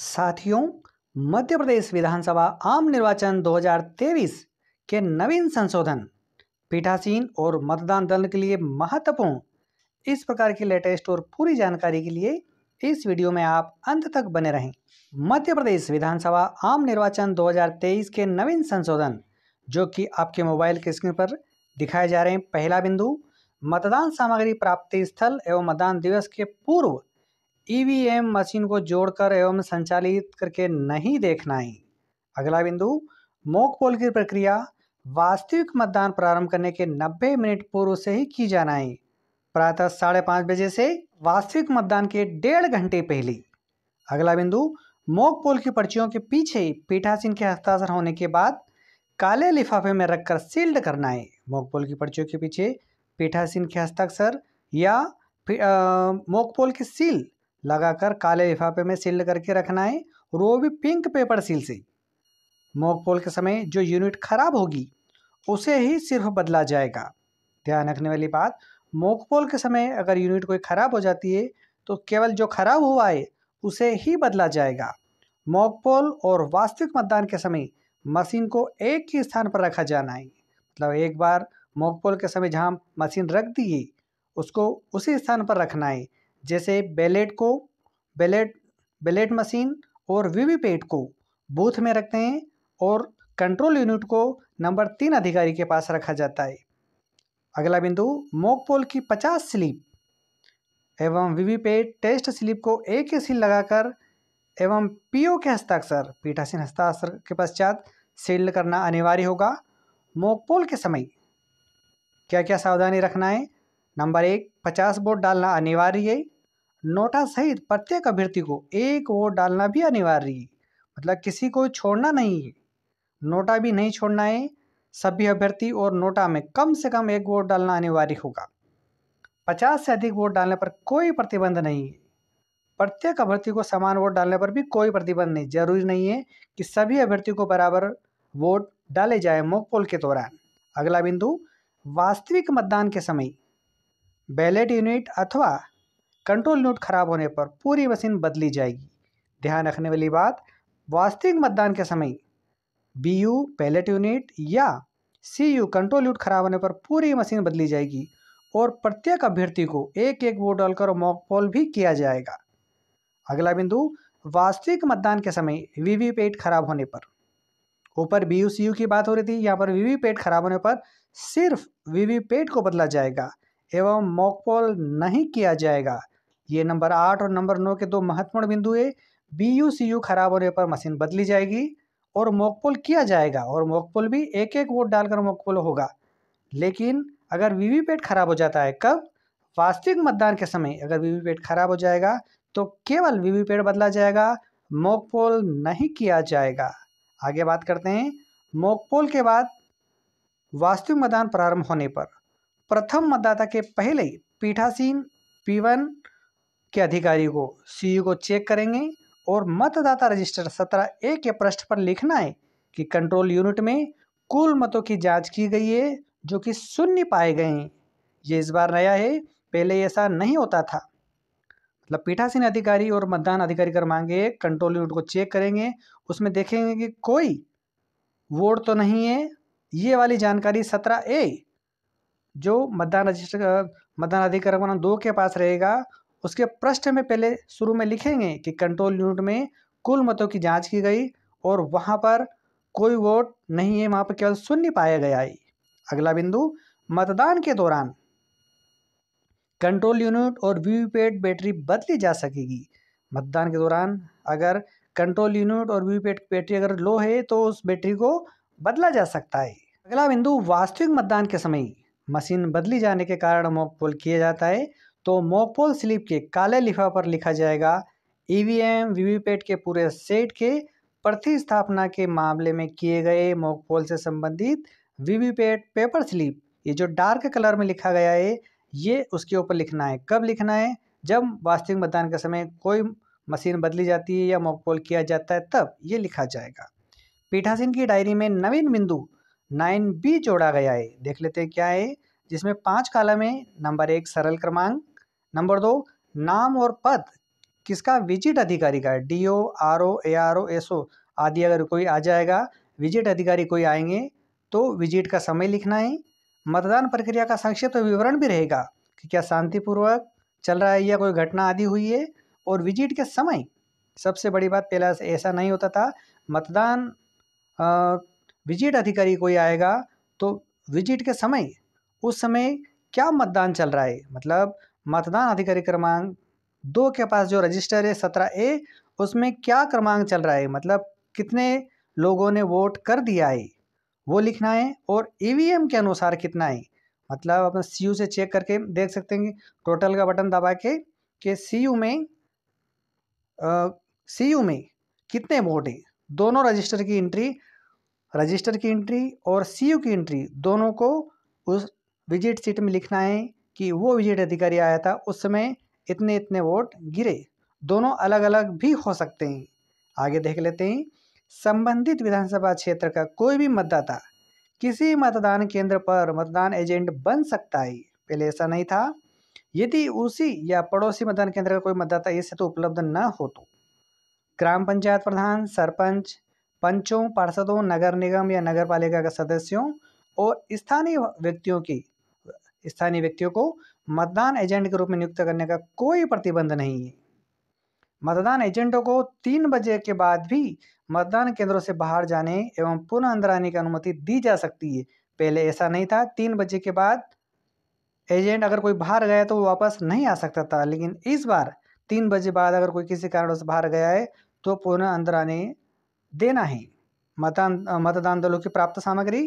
साथियों मध्य प्रदेश विधानसभा आम निर्वाचन 2023 के नवीन संशोधन पीठासीन और मतदान दल के लिए महत्वपूर्ण इस प्रकार की लेटेस्ट और पूरी जानकारी के लिए इस वीडियो में आप अंत तक बने रहें मध्य प्रदेश विधानसभा आम निर्वाचन 2023 के नवीन संशोधन जो कि आपके मोबाइल के स्क्रीन पर दिखाए जा रहे हैं पहला बिंदु मतदान सामग्री प्राप्ति स्थल एवं मतदान दिवस के पूर्व ईवीएम मशीन को जोड़कर एवं संचालित करके नहीं देखना है अगला बिंदु मोक पोल की प्रक्रिया वास्तविक मतदान प्रारंभ करने के 90 मिनट पूर्व से ही की जाना है प्रातः साढ़े पाँच बजे से वास्तविक मतदान के डेढ़ घंटे पहले अगला बिंदु मोक पोल की पर्चियों के पीछे पीठासीन के हस्ताक्षर होने के बाद काले लिफाफे में रखकर सील्ड करना है मोक पोल की पर्चियों के पीछे पीठासीन के हस्ताक्षर या मोक पोल की सील लगाकर काले लिफाफे में सील करके रखना है और वो भी पिंक पेपर सील से मॉक पोल के समय जो यूनिट खराब होगी उसे ही सिर्फ बदला जाएगा ध्यान रखने वाली बात मॉक पोल के समय अगर यूनिट कोई ख़राब हो जाती है तो केवल जो खराब हुआ है उसे ही बदला जाएगा मॉक पोल और वास्तविक मतदान के समय मशीन को एक ही स्थान पर रखा जाना है मतलब एक बार मॉक पोल के समय जहाँ मशीन रख दी उसको उसी स्थान पर रखना है जैसे बैलेट को बैलेट बैलेट मशीन और वीवीपैट को बूथ में रखते हैं और कंट्रोल यूनिट को नंबर तीन अधिकारी के पास रखा जाता है अगला बिंदु मॉक पोल की पचास स्लिप एवं वीवीपैट टेस्ट स्लिप को एक ही सील लगाकर एवं पीओ के हस्ताक्षर पीठासीन हस्ताक्षर के पश्चात सील करना अनिवार्य होगा मॉक पोल के समय क्या क्या सावधानी रखना है नंबर एक पचास वोट डालना अनिवार्य है नोटा सहित प्रत्येक अभ्यर्थी को एक वोट डालना भी अनिवार्य मतलब किसी को छोड़ना नहीं है नोटा भी नहीं छोड़ना है सभी अभ्यर्थी और नोटा में कम से कम एक वोट डालना अनिवार्य होगा पचास से अधिक वोट डालने पर कोई प्रतिबंध नहीं है प्रत्येक अभ्यर्थी को समान वोट डालने पर भी कोई प्रतिबंध नहीं जरूरी नहीं है कि सभी अभ्यर्थी को बराबर वोट डाले जाए मॉक पोल के दौरान अगला बिंदु वास्तविक मतदान के समय बैलेट यूनिट अथवा कंट्रोल नोट खराब होने पर पूरी मशीन बदली जाएगी ध्यान रखने वाली बात वास्तविक मतदान के समय बी यू पैलेट यूनिट या सी यू कंट्रोल यूनिट खराब होने पर पूरी मशीन बदली जाएगी और प्रत्येक अभ्यर्थी को एक एक वोट डालकर मॉक पोल भी किया जाएगा अगला बिंदु वास्तविक मतदान के समय वीवीपैट खराब होने पर ऊपर बी यू सी यू की बात हो रही थी यहाँ पर वीवीपैट खराब होने पर सिर्फ वीवीपैट को बदला जाएगा एवं मॉक पोल नहीं किया जाएगा ये नंबर आठ और नंबर नौ के दो महत्वपूर्ण बिंदु है बी यू सी यू खराब होने पर मशीन बदली जाएगी और मॉकपोल किया जाएगा और मॉकपोल भी एक एक वोट डालकर मॉकपोल होगा लेकिन अगर वीवीपैट खराब हो जाता है कब वास्तविक मतदान के समय अगर वीवीपैट खराब हो जाएगा तो केवल वीवीपैट बदला जाएगा मॉकपोल नहीं किया जाएगा आगे बात करते हैं मॉकपोल के बाद वास्तविक मतदान प्रारंभ होने पर प्रथम मतदाता के पहले पीठासीन पीवन के अधिकारी को सी को चेक करेंगे और मतदाता रजिस्टर सत्रह ए के पृष्ठ पर लिखना है कि कंट्रोल यूनिट में कुल मतों की जांच की गई है जो कि शून्य पाए गए हैं ये इस बार नया है पहले ऐसा नहीं होता था मतलब पीठासीन अधिकारी और मतदान अधिकारी कर मांगे कंट्रोल यूनिट को चेक करेंगे उसमें देखेंगे कि कोई वोट तो नहीं है ये वाली जानकारी सत्रह ए जो मतदान रजिस्टर मतदान अधिकार दो के पास रहेगा उसके पृष्ठ में पहले शुरू में लिखेंगे कि कंट्रोल यूनिट में कुल मतों की जांच की गई और वहां पर कोई वोट नहीं है वहां पर केवल शून्य पाया गया है अगला बिंदु मतदान के दौरान कंट्रोल यूनिट और वीवीपैट बैटरी बदली जा सकेगी मतदान के दौरान अगर कंट्रोल यूनिट और वीवीपैट बैटरी अगर लो है तो उस बैटरी को बदला जा सकता है अगला बिंदु वास्तविक मतदान के समय मशीन बदली जाने के कारण मॉक पोल किया जाता है तो मोकपोल स्लिप के काले लिफा पर लिखा जाएगा ईवीएम e वीवीपैट के पूरे सेट के प्रतिस्थापना के मामले में किए गए मोकपोल से संबंधित वीवीपैट पेपर स्लिप ये जो डार्क कलर में लिखा गया है ये उसके ऊपर लिखना है कब लिखना है जब वास्तविक मतदान के समय कोई मशीन बदली जाती है या मोकपोल किया जाता है तब ये लिखा जाएगा पीठासीन की डायरी में नवीन बिंदु नाइन बी जोड़ा गया है देख लेते हैं क्या है जिसमें पांच कालम है नंबर एक सरल क्रमांक नंबर दो नाम और पद किसका विजिट अधिकारी का D O R O A R O S O आदि अगर कोई आ जाएगा विजिट अधिकारी कोई आएंगे तो विजिट का समय लिखना है मतदान प्रक्रिया का संक्षिप्त विवरण भी रहेगा कि क्या शांतिपूर्वक चल रहा है या कोई घटना आदि हुई है और विजिट के समय सबसे बड़ी बात पहला ऐसा नहीं होता था मतदान विजिट अधिकारी कोई आएगा तो विजिट के समय उस समय क्या मतदान चल रहा है मतलब मतदान अधिकारी क्रमांक दो के पास जो रजिस्टर है सत्रह ए उसमें क्या क्रमांक चल रहा है मतलब कितने लोगों ने वोट कर दिया है वो लिखना है और ई के अनुसार कितना है मतलब अपना सी से चेक करके देख सकते हैं टोटल का बटन दबा के कि सी में सी में कितने वोट हैं दोनों रजिस्टर की एंट्री रजिस्टर की एंट्री और सी की एंट्री दोनों को उस विजिट सीट में लिखना है कि वो विजिट अधिकारी आया था उस समय इतने इतने वोट गिरे दोनों अलग अलग भी हो सकते हैं आगे देख लेते हैं संबंधित विधानसभा क्षेत्र का कोई भी मतदाता किसी मतदान केंद्र पर मतदान एजेंट बन सकता है पहले ऐसा नहीं था यदि उसी या पड़ोसी मतदान केंद्र का कोई मतदाता इससे तो उपलब्ध न हो तो ग्राम पंचायत प्रधान सरपंच पंचों पार्षदों नगर निगम या नगर पालिका के सदस्यों और स्थानीय व्यक्तियों की स्थानीय व्यक्तियों को मतदान एजेंट के रूप में नियुक्त करने का कोई प्रतिबंध नहीं है मतदान एजेंटों को तीन बजे के बाद भी मतदान केंद्रों से बाहर जाने एवं पुनः अंदर आने की अनुमति दी जा सकती है पहले ऐसा नहीं था तीन बजे के बाद एजेंट अगर कोई बाहर गया तो वो वापस नहीं आ सकता था लेकिन इस बार तीन बजे बाद अगर कोई किसी से बाहर गया है तो पुनः अंदर आने देना है मतदान मतदान दलों की प्राप्त सामग्री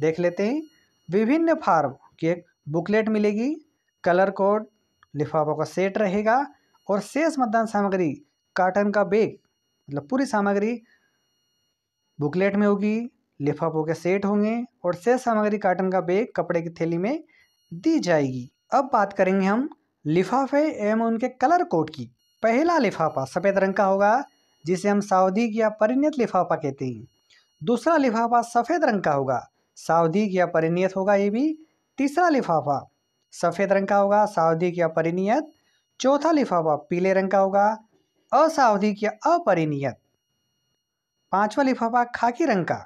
देख लेते हैं विभिन्न फार्म की एक बुकलेट मिलेगी कलर कोड लिफाफों का सेट रहेगा और शेष मतदान सामग्री कार्टन का बैग मतलब पूरी सामग्री बुकलेट में होगी लिफाफों के सेट होंगे और शेष सामग्री कार्टन का बैग कपड़े की थैली में दी जाएगी अब बात करेंगे हम लिफाफे एवं उनके कलर कोड की पहला लिफाफा सफ़ेद रंग का होगा जिसे हम सावधिक या परिणत लिफाफा कहते हैं दूसरा लिफाफा सफ़ेद रंग का होगा सावधिक या परिणत होगा ये भी तीसरा लिफाफा सफ़ेद रंग का होगा सावधिक या परिनियत चौथा लिफाफा पीले रंग का होगा असावधिक या अपरिनियत पांचवा लिफाफा खाकी रंग का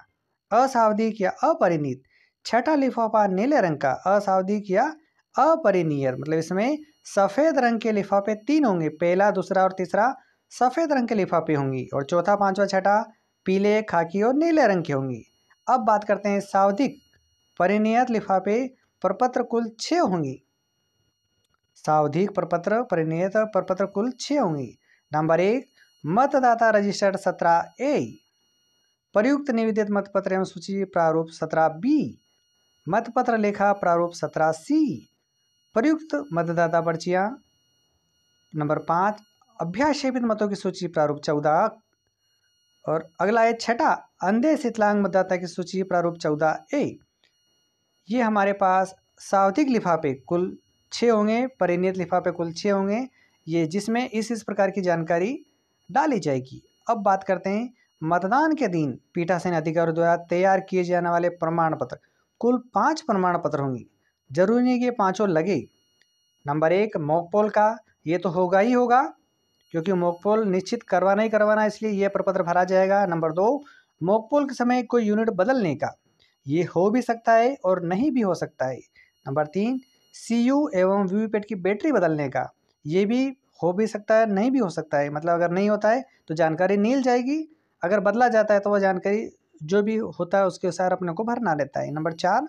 असावधिक या अपरिणित छठा लिफाफा नीले रंग का असावधिक या अपरिनियत मतलब इसमें सफ़ेद रंग के लिफाफे तीन होंगे पहला दूसरा और तीसरा सफ़ेद रंग के लिफाफे होंगी और चौथा पांचवा छठा पीले खाकी और नीले रंग के होंगी अब बात करते हैं सावधिक परिनियत लिफाफे प्रपत्र कुल छः होंगी सावधिक प्रपत्र परिणत प्रपत्र कुल छः होंगी नंबर एक मतदाता रजिस्टर्ड सत्रह ए प्रयुक्त निवेदित मतपत्र एवं सूची प्रारूप सत्रह बी मतपत्र लेखा प्रारूप सत्रह सी प्रयुक्त मतदाता पर्चियाँ नंबर पाँच अभ्यासेपित मतों की सूची प्रारूप चौदह और अगला है छठा अंधे शीतलांग मतदाता की सूची प्रारूप चौदह ए ये हमारे पास सावधिक लिफाफे कुल छः होंगे लिफा लिफाफे कुल छः होंगे ये जिसमें इस इस प्रकार की जानकारी डाली जाएगी अब बात करते हैं मतदान के दिन पीठासीन अधिकारियों द्वारा तैयार किए जाने वाले प्रमाण पत्र कुल पाँच प्रमाण पत्र होंगे जरूरी नहीं कि ये पाँचों लगे नंबर एक मॉकपोल का ये तो होगा ही होगा क्योंकि मॉकपोल निश्चित करवाना ही करवाना इसलिए यह प्रपत्र भरा जाएगा नंबर दो मॉकपोल के समय कोई यूनिट बदलने का ये हो भी सकता है और नहीं भी हो सकता है नंबर तीन सी यू एवं वी पैट की बैटरी बदलने का ये भी हो भी सकता है नहीं भी हो सकता है मतलब अगर नहीं होता है तो जानकारी नील जाएगी अगर बदला जाता है तो वह जानकारी जो भी होता है उसके अनुसार अपने को भरना रहता है नंबर चार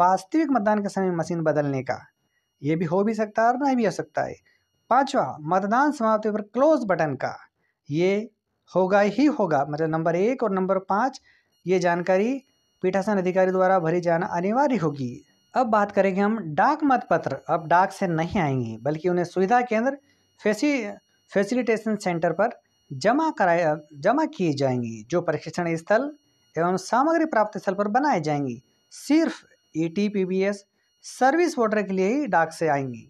वास्तविक मतदान के समय मशीन बदलने का ये भी हो भी सकता है और नहीं भी हो सकता है पांचवा मतदान समाप्ति पर क्लोज बटन का ये होगा ही होगा मतलब नंबर एक और नंबर पाँच ये जानकारी पीठासन अधिकारी द्वारा भरी जाना अनिवार्य होगी अब बात करेंगे हम डाक मतपत्र अब डाक से नहीं आएंगे बल्कि उन्हें सुविधा केंद्र फैसी फैसिलिटेशन सेंटर पर जमा कराया जमा किए जाएंगी जो प्रशिक्षण स्थल एवं सामग्री प्राप्त स्थल पर बनाए जाएंगी सिर्फ E T P B S service voter के लिए ही डाक से आएंगी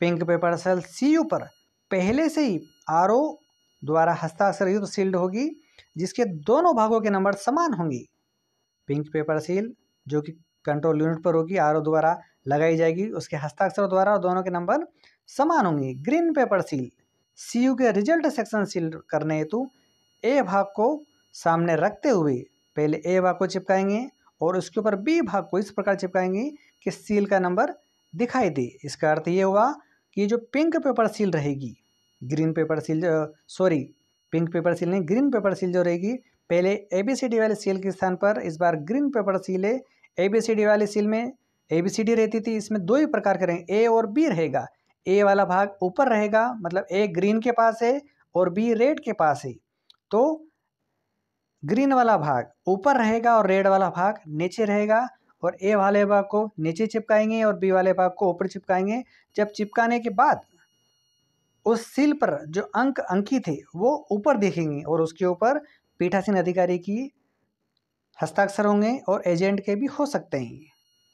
pink paper seal C U पर पहले से ही आर ओ द्वारा हस्ताक्षर युद्ध सील्ड होगी जिसके दोनों भागों के नंबर समान होंगे पिंक पेपर सील जो कि कंट्रोल यूनिट पर होगी आर द्वारा लगाई जाएगी उसके हस्ताक्षर द्वारा और दोनों के नंबर समान होंगे ग्रीन पेपर सील सी के रिजल्ट सेक्शन सील करने हेतु ए भाग को सामने रखते हुए पहले ए भाग को चिपकाएंगे और उसके ऊपर बी भाग को इस प्रकार चिपकाएंगे कि सील का नंबर दिखाई दे इसका अर्थ ये हुआ कि जो पिंक पेपर सील रहेगी green paper seal sorry pink paper seal नहीं ग्रीन पेपर सील जो रहेगी पहले ए बी सी डी वाले सील के स्थान पर इस बार ग्रीन पेपर सील है ए बी सी डी वाले सील में ए बी सी डी रहती थी इसमें दो ही प्रकार के रहेंगे ए और बी रहेगा ए वाला भाग ऊपर रहेगा मतलब ए ग्रीन के पास है और बी रेड के पास है तो ग्रीन वाला भाग ऊपर रहेगा और रेड वाला भाग नीचे रहेगा और ए वाले भाग को नीचे चिपकाएंगे और बी वाले भाग को ऊपर चिपकाएंगे जब चिपकाने के बाद उस सील पर जो अंक अंकित थे वो ऊपर देखेंगे और उसके ऊपर पीठासीन अधिकारी की हस्ताक्षर होंगे और एजेंट के भी हो सकते हैं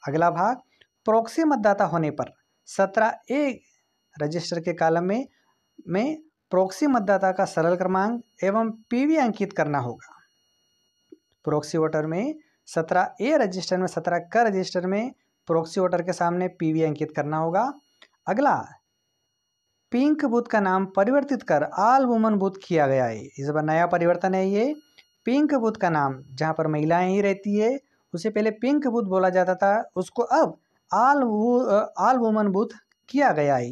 अगला भाग प्रोक्सी मतदाता होने पर सत्रह ए रजिस्टर के कालम में में प्रोक्सी मतदाता का सरल क्रमांक एवं पीवी अंकित करना होगा प्रोक्सी वोटर में सत्रह ए रजिस्टर में सत्रह क रजिस्टर में प्रोक्सी वोटर के सामने पीवी अंकित करना होगा अगला पिंक बूथ का नाम परिवर्तित कर आल वुमन बूथ किया गया है इस बार नया परिवर्तन है ये पिंक बूथ का नाम जहाँ पर महिलाएं ही रहती है उसे पहले पिंक बूथ बोला जाता था उसको अब आल वु, आल वुमन बूथ किया गया है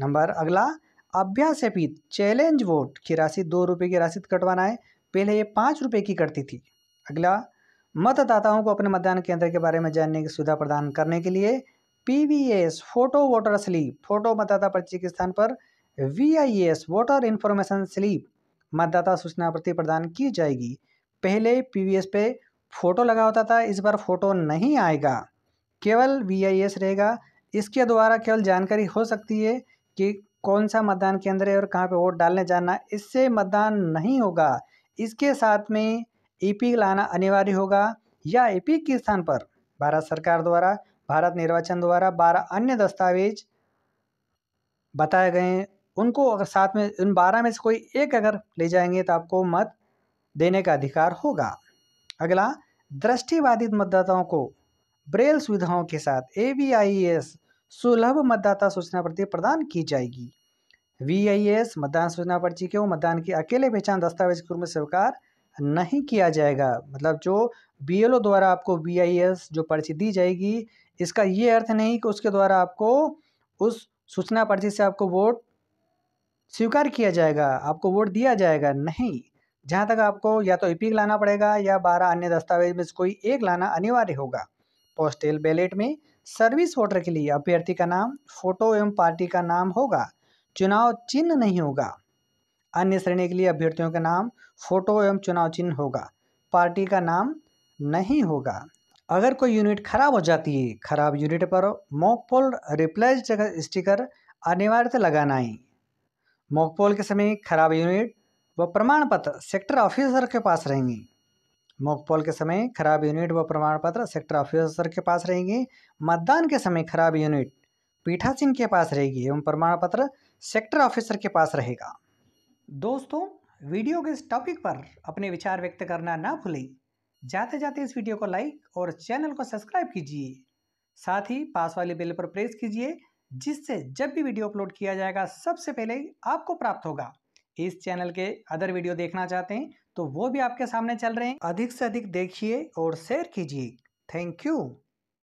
नंबर अगला अभ्यास पीत चैलेंज वोट की राशि दो रुपये की राशि कटवाना है पहले ये पाँच रुपये की कटती थी अगला मतदाताओं को अपने मतदान केंद्र के बारे में जानने की सुविधा प्रदान करने के लिए PVS photo voter slip photo मतदाता पर्ची के स्थान पर वीआईएस वोटर इन्फॉर्मेशन स्लीप मतदाता सूचना प्रति प्रदान की जाएगी पहले पीवीएस पे फोटो लगा होता था इस बार फोटो नहीं आएगा केवल वीआईएस रहेगा इसके द्वारा केवल जानकारी हो सकती है कि कौन सा मतदान केंद्र है और कहाँ पर वोट डालने जाना इससे मतदान नहीं होगा इसके साथ में ई e लाना अनिवार्य होगा या ईपिक e के स्थान पर भारत सरकार द्वारा भारत निर्वाचन द्वारा बारह अन्य दस्तावेज बताए गए हैं उनको अगर साथ में उन बारह में से कोई एक अगर ले जाएंगे तो आपको मत देने का अधिकार होगा अगला दृष्टिबाधित मतदाताओं को ब्रेल सुविधाओं के साथ ए वी आई एस सुलभ मतदाता सूचना पर्ची प्रदान की जाएगी वी आई एस मतदान सूचना पर्ची को मतदान की अकेले पहचान दस्तावेज के रूप में स्वीकार नहीं किया जाएगा मतलब जो बी एल ओ द्वारा आपको वी आई एस जो पर्ची दी जाएगी इसका ये अर्थ नहीं कि उसके द्वारा आपको उस सूचना पर्ची से आपको वोट स्वीकार किया जाएगा आपको वोट दिया जाएगा नहीं जहाँ तक आपको या तो इपिक लाना पड़ेगा या बारह अन्य दस्तावेज में से कोई एक लाना अनिवार्य होगा पोस्टल बैलेट में सर्विस वोटर के लिए अभ्यर्थी का नाम फोटो एवं पार्टी का नाम होगा चुनाव चिन्ह नहीं होगा अन्य श्रेणी के लिए अभ्यर्थियों का नाम फोटो एवं चुनाव चिन्ह होगा पार्टी का नाम नहीं होगा अगर कोई यूनिट खराब हो जाती है खराब यूनिट पर मॉकपोल रिप्लेस स्टिकर अनिवार्य लगाना है मॉकपोल के समय खराब यूनिट व प्रमाण पत्र सेक्टर ऑफिसर के पास रहेंगे मॉकपोल के समय खराब यूनिट व प्रमाण पत्र सेक्टर ऑफिसर के पास रहेंगे मतदान के समय खराब यूनिट पीठासीन के पास रहेगी एवं प्रमाण पत्र सेक्टर ऑफिसर के पास रहेगा दोस्तों वीडियो के इस टॉपिक पर अपने विचार व्यक्त करना ना भूलें जाते जाते इस वीडियो को लाइक और चैनल को सब्सक्राइब कीजिए साथ ही पास वाले बेल पर प्रेस कीजिए जिससे जब भी वीडियो अपलोड किया जाएगा सबसे पहले आपको प्राप्त होगा इस चैनल के अदर वीडियो देखना चाहते हैं तो वो भी आपके सामने चल रहे हैं अधिक से अधिक देखिए और शेयर कीजिए थैंक यू